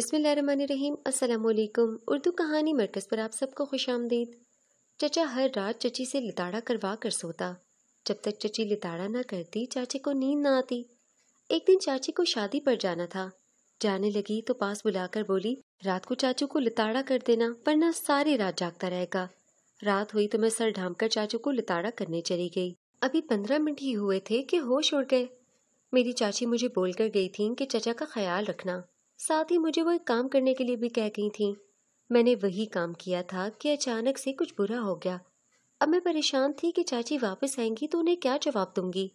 अस्सलाम वालेकुम उर्दू कहानी मरकज़ पर आप सबको खुश आमदीद चचा हर रात चची से लिताड़ा करवा कर सोता जब तक चची लिताड़ा ना करती चाची को नींद ना आती एक दिन चाची को शादी पर जाना था जाने लगी तो पास बुलाकर बोली रात को चाचू को लिताड़ा कर देना वरना सारी रात जागता रहेगा रात हुई तो मैं सर ढाम कर चाचू को लिताड़ा करने चली गई अभी पंद्रह मिनट ही हुए थे कि होश उड़ गए मेरी चाची मुझे बोल कर गई थी कि चचा का ख्याल रखना साथ ही मुझे वो एक काम करने के लिए भी कह गई थी मैंने वही काम किया था कि अचानक से कुछ बुरा हो गया अब मैं परेशान थी कि चाची वापस आएंगी तो उन्हें क्या जवाब दूंगी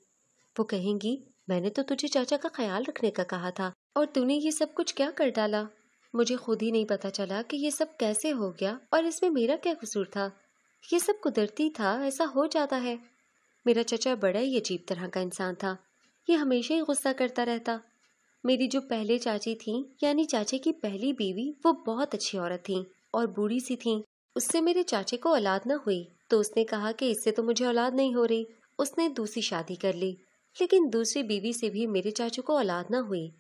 वो कहेंगी मैंने तो तुझे चाचा का ख्याल रखने का कहा था और तूने ये सब कुछ क्या कर डाला मुझे खुद ही नहीं पता चला कि ये सब कैसे हो गया और इसमें मेरा क्या कसूर था ये सब कुदरती था ऐसा हो जाता है मेरा चाचा बड़ा ही अजीब तरह का इंसान था ये हमेशा ही गुस्सा करता रहता मेरी जो पहले चाची थी यानी चाचे की पहली बीवी वो बहुत अच्छी औरत थी और बूढ़ी सी थी उससे मेरे चाचे को औलाद न हुई तो उसने कहा कि इससे तो मुझे औलाद नहीं हो रही उसने दूसरी शादी कर ली लेकिन दूसरी बीवी से भी मेरे चाचू को औलाद न हुई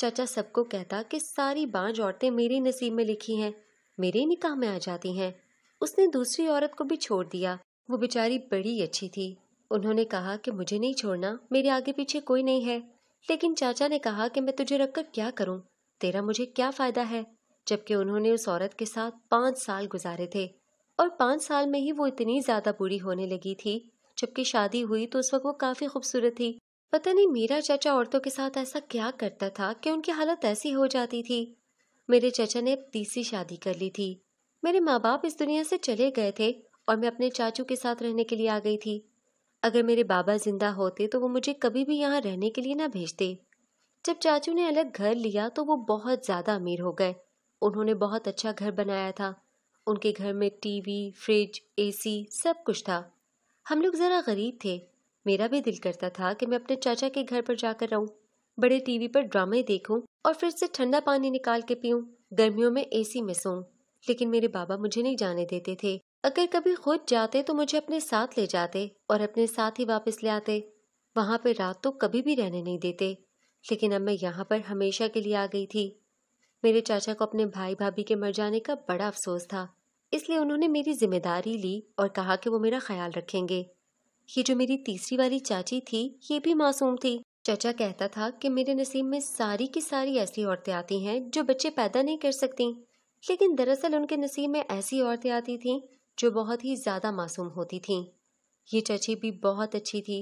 चाचा सबको कहता कि सारी बांझ औरतें मेरे नसीब में लिखी हैं मेरे निकाह में आ जाती हैं उसने दूसरी औरत को भी छोड़ दिया वो बेचारी बड़ी अच्छी थी उन्होंने कहा कि मुझे नहीं छोड़ना मेरे आगे पीछे कोई नहीं है लेकिन चाचा ने कहा कि मैं तुझे रखकर क्या करूं तेरा मुझे क्या फायदा है जबकि उन्होंने उस औरत के साथ पाँच साल गुजारे थे और पाँच साल में ही वो इतनी ज़्यादा बुरी होने लगी थी जबकि शादी हुई तो उस वक्त वो काफ़ी खूबसूरत थी पता नहीं मेरा चाचा औरतों के साथ ऐसा क्या करता था कि उनकी हालत ऐसी हो जाती थी मेरे चाचा ने तीसरी शादी कर ली थी मेरे माँ बाप इस दुनिया से चले गए थे और मैं अपने चाचू के साथ रहने के लिए आ गई थी अगर मेरे बाबा जिंदा होते तो वो मुझे कभी भी यहाँ रहने के लिए ना भेजते जब चाचू ने अलग घर लिया तो वो बहुत ज़्यादा अमीर हो गए उन्होंने बहुत अच्छा घर बनाया था उनके घर में टीवी फ्रिज एसी सब कुछ था हम लोग ज़रा गरीब थे मेरा भी दिल करता था कि मैं अपने चाचा के घर पर जाकर रहूं बड़े टीवी पर ड्रामे देखूं और फिर से ठंडा पानी निकाल के पीऊं गर्मियों में एसी में सोऊं लेकिन मेरे बाबा मुझे नहीं जाने देते थे अगर कभी खुद जाते तो मुझे अपने साथ ले जाते और अपने साथ ही वापस ले आते वहां पर रात तो कभी भी रहने नहीं देते लेकिन अब मैं यहाँ पर हमेशा के लिए आ गई थी मेरे चाचा को अपने भाई भाभी के मर जाने का बड़ा अफसोस था इसलिए उन्होंने मेरी जिम्मेदारी ली और कहा कि वो मेरा ख्याल रखेंगे ये जो मेरी तीसरी वाली चाची थी ये भी मासूम थी चाचा कहता था कि मेरे नसीब में सारी की सारी ऐसी औरतें आती हैं जो बच्चे पैदा नहीं कर सकती लेकिन दरअसल उनके नसीब में ऐसी औरतें आती थीं जो बहुत ही ज़्यादा मासूम होती थीं ये चाची भी बहुत अच्छी थी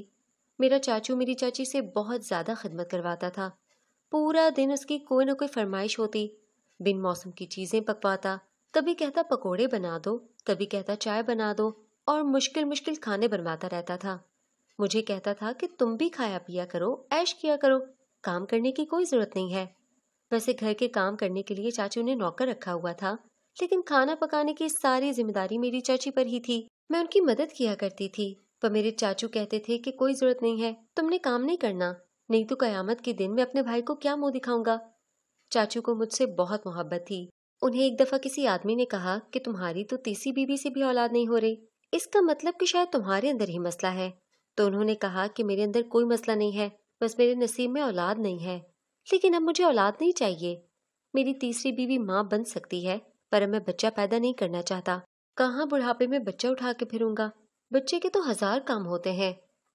मेरा चाचू मेरी चाची से बहुत ज़्यादा खिदमत करवाता था पूरा दिन उसकी कोई ना कोई फरमाइश होती बिन मौसम की चीज़ें पकवाता कभी कहता पकोड़े बना दो कभी कहता चाय बना दो और मुश्किल मुश्किल खाने बनवाता रहता था मुझे कहता था कि तुम भी खाया पिया करो ऐश किया करो काम करने की कोई ज़रूरत नहीं है वैसे घर के काम करने के लिए चाचू ने नौकर रखा हुआ था लेकिन खाना पकाने की सारी जिम्मेदारी मेरी चाची पर ही थी मैं उनकी मदद किया करती थी पर मेरे चाचू कहते थे कि कोई जरूरत नहीं है तुमने काम नहीं करना नहीं तो कयामत के दिन मैं अपने भाई को क्या मुंह दिखाऊंगा चाचू को मुझसे बहुत मोहब्बत थी उन्हें एक दफा किसी आदमी ने कहा कि तुम्हारी तो तीसरी बीबी से भी औलाद नहीं हो रही इसका मतलब कि शायद तुम्हारे अंदर ही मसला है तो उन्होंने कहा कि मेरे अंदर कोई मसला नहीं है बस मेरे नसीब में औलाद नहीं है लेकिन अब मुझे औलाद नहीं चाहिए मेरी तीसरी बीवी माँ बन सकती है पर मैं बच्चा पैदा नहीं करना चाहता कहाँ बुढ़ापे में बच्चा उठा के फिरूंगा बच्चे के तो हजार काम होते हैं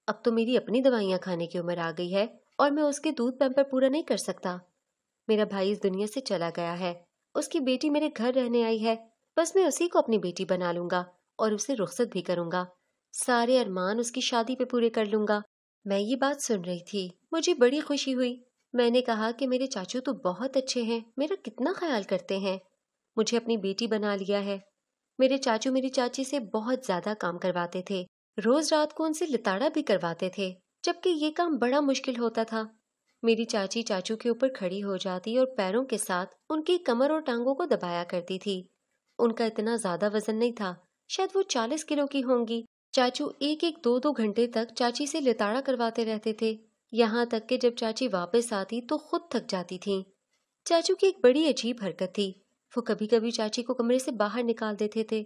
अब तो मेरी अपनी दवाइयाँ खाने की उम्र आ गई है और मैं उसके दूध पैम्पर पूरा नहीं कर सकता मेरा भाई इस दुनिया से चला गया है उसकी बेटी मेरे घर रहने आई है बस मैं उसी को अपनी बेटी बना लूंगा और उसे रुख्सत भी करूंगा सारे अरमान उसकी शादी पे पूरे कर लूंगा मैं ये बात सुन रही थी मुझे बड़ी खुशी हुई मैंने कहा कि मेरे चाचू तो बहुत अच्छे हैं मेरा कितना ख्याल करते हैं मुझे अपनी बेटी बना लिया है मेरे चाचू मेरी चाची से बहुत ज्यादा काम करवाते थे रोज रात को उनसे लिताड़ा भी करवाते थे जबकि ये काम बड़ा मुश्किल होता था मेरी चाची चाचू के ऊपर खड़ी हो जाती और पैरों के साथ उनकी कमर और टांगों को दबाया करती थी उनका इतना ज्यादा वजन नहीं था शायद वो चालीस किलो की होंगी चाचू एक एक दो दो घंटे तक चाची से लिताड़ा करवाते रहते थे यहाँ तक कि जब चाची वापस आती तो खुद थक जाती थी चाचू की एक बड़ी अजीब हरकत थी वो कभी कभी चाची को कमरे से बाहर निकाल देते थे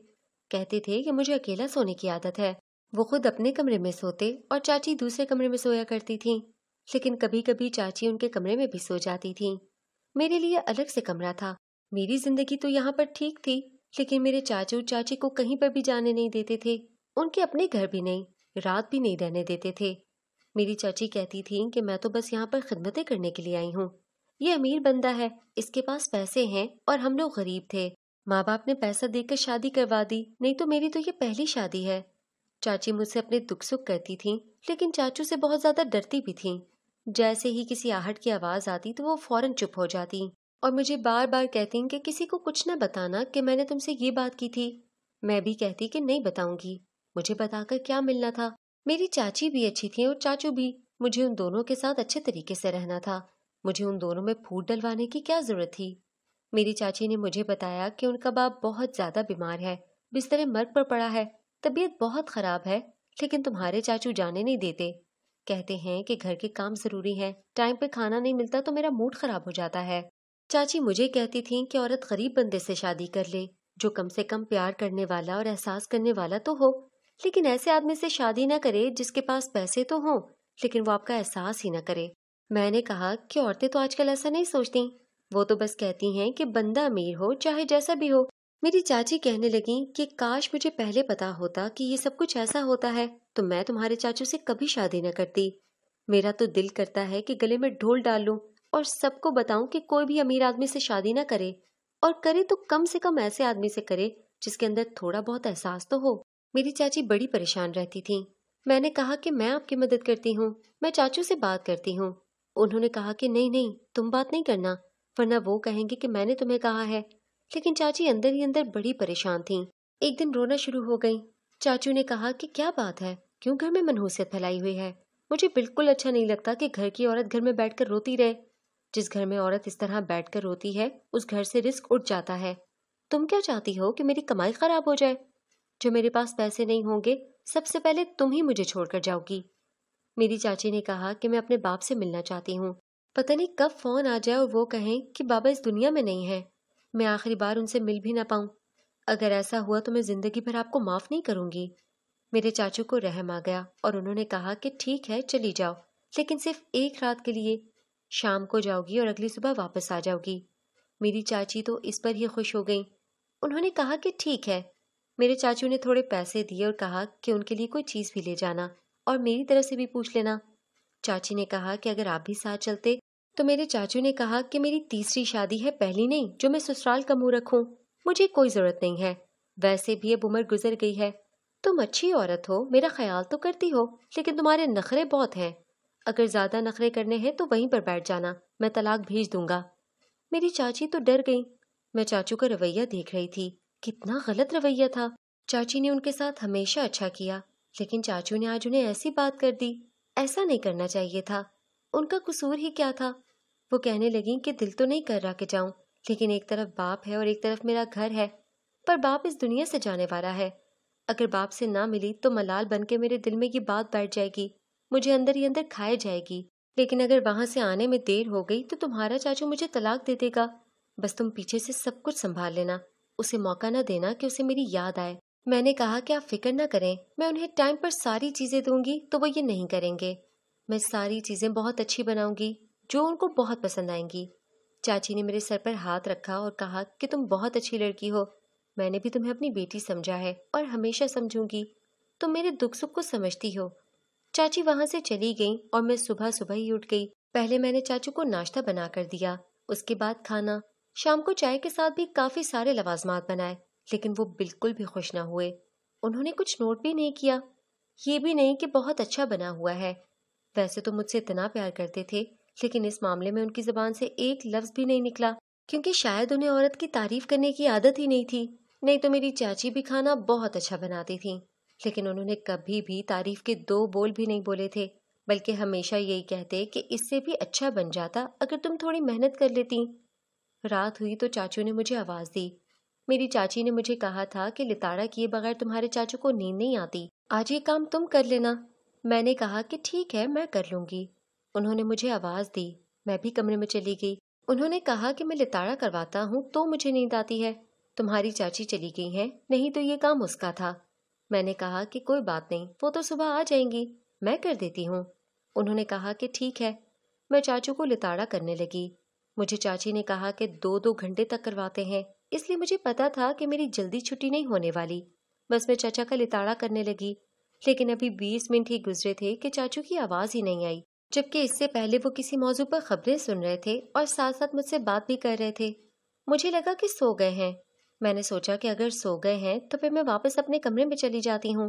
कहते थे कि मुझे अकेला सोने की आदत है वो खुद अपने कमरे में सोते और चाची दूसरे कमरे में सोया करती थीं लेकिन कभी कभी चाची उनके कमरे में भी सो जाती थीं मेरे लिए अलग से कमरा था मेरी जिंदगी तो यहाँ पर ठीक थी लेकिन मेरे चाचू चाची को कहीं पर भी जाने नहीं देते थे उनके अपने घर भी नहीं रात भी नहीं रहने देते थे मेरी चाची कहती थी कि मैं तो बस यहाँ पर खिदमतें करने के लिए आई हूँ ये अमीर बंदा है इसके पास पैसे हैं और हम लोग गरीब थे माँ बाप ने पैसा देकर शादी करवा दी नहीं तो मेरी तो ये पहली शादी है चाची मुझसे अपने दुख सुख करती थी लेकिन चाचू से बहुत ज्यादा डरती भी थी जैसे ही किसी आहट की आवाज आती तो वो फौरन चुप हो जाती और मुझे बार बार कहती कि किसी को कुछ न बताना कि मैंने तुमसे ये बात की थी मैं भी कहती कि नहीं बताऊंगी मुझे बताकर क्या मिलना था मेरी चाची भी अच्छी थी और चाचू भी मुझे उन दोनों के साथ अच्छे तरीके से रहना था मुझे उन दोनों में फूट डलवाने की क्या जरूरत थी मेरी चाची ने मुझे बताया कि उनका बाप बहुत ज्यादा बीमार है बिस्तर मर्ग पर पड़ा है तबीयत बहुत खराब है लेकिन तुम्हारे चाचू जाने नहीं देते कहते हैं कि घर के काम जरूरी हैं टाइम पे खाना नहीं मिलता तो मेरा मूड खराब हो जाता है चाची मुझे कहती थी कि औरत गरीब बंदे से शादी कर ले जो कम से कम प्यार करने वाला और एहसास करने वाला तो हो लेकिन ऐसे आदमी से शादी ना करे जिसके पास पैसे तो हों लेकिन वो आपका एहसास ही ना करे मैंने कहा कि औरतें तो आजकल ऐसा नहीं सोचती वो तो बस कहती हैं कि बंदा अमीर हो चाहे जैसा भी हो मेरी चाची कहने लगी कि काश मुझे पहले पता होता कि ये सब कुछ ऐसा होता है तो मैं तुम्हारे चाचू से कभी शादी न करती मेरा तो दिल करता है कि गले में ढोल डाल लू और सबको बताऊं कि कोई भी अमीर आदमी से शादी ना करे और करे तो कम से कम ऐसे आदमी से करे जिसके अंदर थोड़ा बहुत एहसास तो हो मेरी चाची बड़ी परेशान रहती थी मैंने कहा कि मैं आपकी मदद करती हूँ मैं चाचू से बात करती हूँ उन्होंने कहा कि नहीं नहीं तुम बात नहीं करना वरना वो कहेंगे कि मैंने तुम्हें कहा है लेकिन चाची अंदर ही अंदर बड़ी परेशान थीं। एक दिन रोना शुरू हो गई चाचू ने कहा कि क्या बात है क्यों घर में मनहूसियत फैलाई हुई है मुझे बिल्कुल अच्छा नहीं लगता कि घर की औरत घर में बैठकर रोती रहे जिस घर में औरत इस तरह बैठकर रोती है उस घर से रिस्क उठ जाता है तुम क्या चाहती हो कि मेरी कमाई खराब हो जाए जो मेरे पास पैसे नहीं होंगे सबसे पहले तुम ही मुझे छोड़कर जाओगी मेरी चाची ने कहा कि मैं अपने बाप से मिलना चाहती हूँ पता नहीं कब फ़ोन आ जाए और वो कहें कि बाबा इस दुनिया में नहीं है मैं आखिरी बार उनसे मिल भी ना पाऊँ अगर ऐसा हुआ तो मैं ज़िंदगी भर आपको माफ़ नहीं करूँगी मेरे चाचू को रहम आ गया और उन्होंने कहा कि ठीक है चली जाओ लेकिन सिर्फ एक रात के लिए शाम को जाओगी और अगली सुबह वापस आ जाओगी मेरी चाची तो इस पर ही खुश हो गई उन्होंने कहा कि ठीक है मेरे चाचू ने थोड़े पैसे दिए और कहा कि उनके लिए कोई चीज़ भी ले जाना और मेरी तरफ से भी पूछ लेना चाची ने कहा कि अगर आप भी साथ चलते तो मेरे चाचू ने कहा कि मेरी तीसरी शादी है पहली नहीं जो मैं ससुराल का मुंह रखूं मुझे कोई ज़रूरत नहीं है वैसे भी अब उम्र गुजर गई है तुम अच्छी औरत हो मेरा ख्याल तो करती हो लेकिन तुम्हारे नखरे बहुत हैं अगर ज़्यादा नखरे करने हैं तो वहीं पर बैठ जाना मैं तलाक भेज दूंगा मेरी चाची तो डर गई मैं चाचू का रवैया देख रही थी कितना गलत रवैया था चाची ने उनके साथ हमेशा अच्छा किया लेकिन चाचू ने आज उन्हें ऐसी बात कर दी ऐसा नहीं करना चाहिए था उनका कसूर ही क्या था वो कहने लगी कि दिल तो नहीं कर रहा कि जाऊं लेकिन एक तरफ बाप है और एक तरफ मेरा घर है पर बाप इस दुनिया से जाने वाला है अगर बाप से ना मिली तो मलाल बन के मेरे दिल में ये बात बैठ जाएगी मुझे अंदर ही अंदर खाए जाएगी लेकिन अगर वहां से आने में देर हो गई तो तुम्हारा चाचू मुझे तलाक दे देगा बस तुम पीछे से सब कुछ संभाल लेना उसे मौका ना देना कि उसे मेरी याद आए मैंने कहा कि आप फिक्र ना करें मैं उन्हें टाइम पर सारी चीज़ें दूंगी तो वो ये नहीं करेंगे मैं सारी चीज़ें बहुत अच्छी बनाऊंगी जो उनको बहुत पसंद आएंगी चाची ने मेरे सर पर हाथ रखा और कहा कि तुम बहुत अच्छी लड़की हो मैंने भी तुम्हें अपनी बेटी समझा है और हमेशा समझूंगी तुम मेरे दुख सुख को समझती हो चाची वहाँ से चली गई और मैं सुबह सुबह ही उठ गई पहले मैंने चाचू को नाश्ता बना कर दिया उसके बाद खाना शाम को चाय के साथ भी काफ़ी सारे लवाजमात बनाए लेकिन वो बिल्कुल भी खुश ना हुए उन्होंने कुछ नोट भी नहीं किया ये भी नहीं कि बहुत अच्छा बना हुआ है वैसे तो मुझसे इतना प्यार करते थे लेकिन इस मामले में उनकी जबान से एक लफ्ज भी नहीं निकला क्योंकि शायद उन्हें औरत की तारीफ करने की आदत ही नहीं थी नहीं तो मेरी चाची भी खाना बहुत अच्छा बनाती थी लेकिन उन्होंने कभी भी तारीफ के दो बोल भी नहीं बोले थे बल्कि हमेशा यही कहते कि इससे भी अच्छा बन जाता अगर तुम थोड़ी मेहनत कर लेती रात हुई तो चाचू ने मुझे आवाज़ दी मेरी चाची ने मुझे कहा था कि लिताड़ा किए बगैर तुम्हारे चाचू को नींद नहीं आती आज ये काम तुम कर लेना मैंने कहा कि ठीक है मैं कर लूंगी उन्होंने मुझे आवाज़ दी मैं भी कमरे में चली गई उन्होंने कहा कि मैं लिताड़ा करवाता हूँ तो मुझे नींद आती है तुम्हारी चाची चली गई है नहीं तो ये काम उसका था मैंने कहा कि कोई बात नहीं वो तो सुबह आ जाएंगी मैं कर देती हूँ उन्होंने कहा कि ठीक है मैं चाचू को लिताड़ा करने लगी मुझे चाची ने कहा कि दो दो घंटे तक करवाते हैं इसलिए मुझे पता था कि मेरी जल्दी छुट्टी नहीं होने वाली बस मैं चाचा का लिताड़ा करने लगी लेकिन अभी बीस मिनट ही गुजरे थे कि चाचू की आवाज़ ही नहीं आई जबकि इससे पहले वो किसी मौजू पर खबरें सुन रहे थे और साथ साथ मुझसे बात भी कर रहे थे मुझे लगा कि सो गए हैं मैंने सोचा कि अगर सो गए हैं तो फिर मैं वापस अपने कमरे में चली जाती हूँ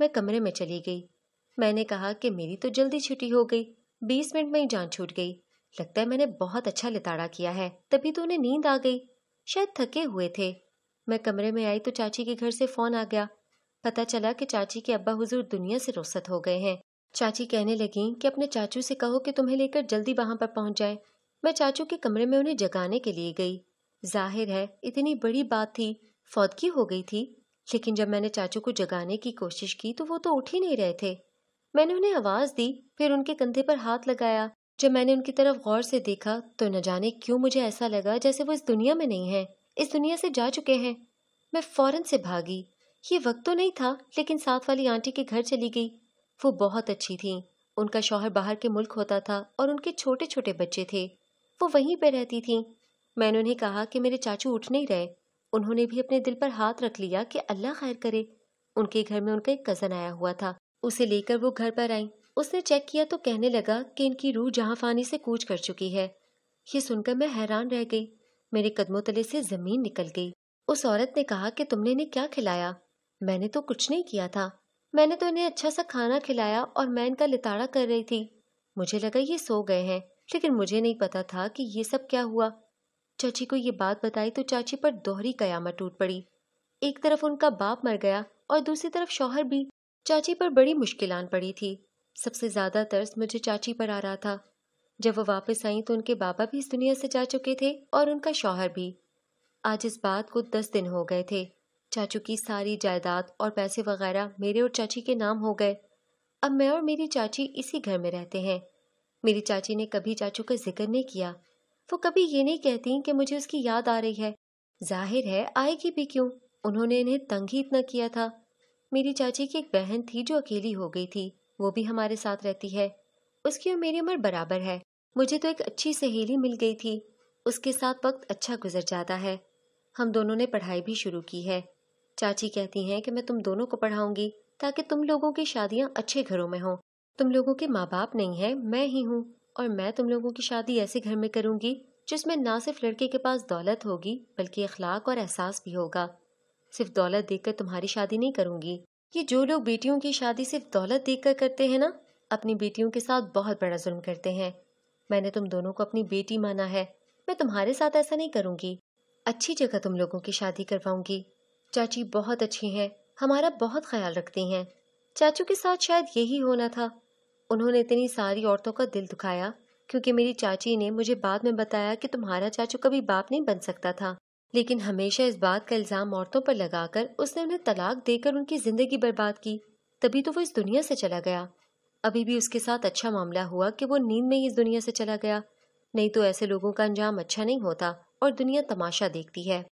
मैं कमरे में चली गई मैंने कहा कि मेरी तो जल्दी छुट्टी हो गई बीस मिनट में ही जान छूट गई लगता है मैंने बहुत अच्छा लिताड़ा किया है तभी तो उन्हें नींद आ गई शायद थके हुए थे मैं कमरे में आई तो चाची के घर से फ़ोन आ गया पता चला कि चाची के अब्बा हुजूर दुनिया से रोसत हो गए हैं चाची कहने लगी कि अपने चाचू से कहो कि तुम्हें लेकर जल्दी वहां पर पहुंच जाए मैं चाचू के कमरे में उन्हें जगाने के लिए गई जाहिर है इतनी बड़ी बात थी की हो गई थी लेकिन जब मैंने चाचू को जगाने की कोशिश की तो वो तो उठ ही नहीं रहे थे मैंने उन्हें आवाज़ दी फिर उनके कंधे पर हाथ लगाया जब मैंने उनकी तरफ गौर से देखा तो न जाने क्यों मुझे ऐसा लगा जैसे वो इस दुनिया में नहीं है इस दुनिया से जा चुके हैं मैं फ़ौरन से भागी ये वक्त तो नहीं था लेकिन साथ वाली आंटी के घर चली गई वो बहुत अच्छी थी उनका शौहर बाहर के मुल्क होता था और उनके छोटे छोटे बच्चे थे वो वहीं पर रहती थी मैंने उन्हें कहा कि मेरे चाचू उठ नहीं रहे उन्होंने भी अपने दिल पर हाथ रख लिया कि अल्लाह खैर करे उनके घर में उनका एक कज़न आया हुआ था उसे लेकर वो घर पर आई उसने चेक किया तो कहने लगा कि इनकी रूह जहाँ फानी से कूच कर चुकी है ये सुनकर मैं हैरान रह गई मेरे कदमों तले से जमीन निकल गई उस औरत ने कहा कि तुमने इन्हें क्या खिलाया मैंने तो कुछ नहीं किया था मैंने तो इन्हें अच्छा सा खाना खिलाया और मैं इनका लिताड़ा कर रही थी मुझे लगा ये सो गए हैं लेकिन मुझे नहीं पता था कि ये सब क्या हुआ चाची को ये बात बताई तो चाची पर दोहरी कयामत टूट पड़ी एक तरफ उनका बाप मर गया और दूसरी तरफ शौहर भी चाची पर बड़ी मुश्किलान पड़ी थी सबसे ज़्यादा तर्स मुझे चाची पर आ रहा था जब वो वापस आई तो उनके बाबा भी इस दुनिया से जा चुके थे और उनका शौहर भी आज इस बात को दस दिन हो गए थे चाचू की सारी जायदाद और पैसे वगैरह मेरे और चाची के नाम हो गए अब मैं और मेरी चाची इसी घर में रहते हैं मेरी चाची ने कभी चाचू का जिक्र नहीं किया वो कभी ये नहीं कहती कि मुझे उसकी याद आ रही है जाहिर है आएगी भी क्यों उन्होंने इन्हें तंग ही इतना किया था मेरी चाची की एक बहन थी जो अकेली हो गई थी वो भी हमारे साथ रहती है उसकी और मेरी उम्र बराबर है मुझे तो एक अच्छी सहेली मिल गई थी उसके साथ वक्त अच्छा गुजर जाता है हम दोनों ने पढ़ाई भी शुरू की है चाची कहती हैं कि मैं तुम दोनों को पढ़ाऊंगी ताकि तुम लोगों की शादियां अच्छे घरों में हों तुम लोगों के माँ बाप नहीं है मैं ही हूँ और मैं तुम लोगों की शादी ऐसे घर में करूँगी जिसमें ना सिर्फ लड़के के पास दौलत होगी बल्कि अखलाक और एहसास भी होगा सिर्फ दौलत देखकर तुम्हारी शादी नहीं करूंगी कि जो लोग बेटियों की शादी सिर्फ दौलत देखकर करते हैं ना अपनी बेटियों के साथ बहुत बड़ा जुल्म करते हैं मैंने तुम दोनों को अपनी बेटी माना है मैं तुम्हारे साथ ऐसा नहीं करूंगी अच्छी जगह तुम लोगों की शादी करवाऊंगी चाची बहुत अच्छी हैं हमारा बहुत ख्याल रखती हैं चाचू के साथ शायद यही होना था उन्होंने इतनी सारी औरतों का दिल दुखाया क्योंकि मेरी चाची ने मुझे बाद में बताया कि तुम्हारा चाचू कभी बाप नहीं बन सकता था लेकिन हमेशा इस बात का इल्ज़ाम औरतों पर लगाकर उसने उन्हें तलाक देकर उनकी ज़िंदगी बर्बाद की तभी तो वो इस दुनिया से चला गया अभी भी उसके साथ अच्छा मामला हुआ कि वो नींद में ही इस दुनिया से चला गया नहीं तो ऐसे लोगों का अंजाम अच्छा नहीं होता और दुनिया तमाशा देखती है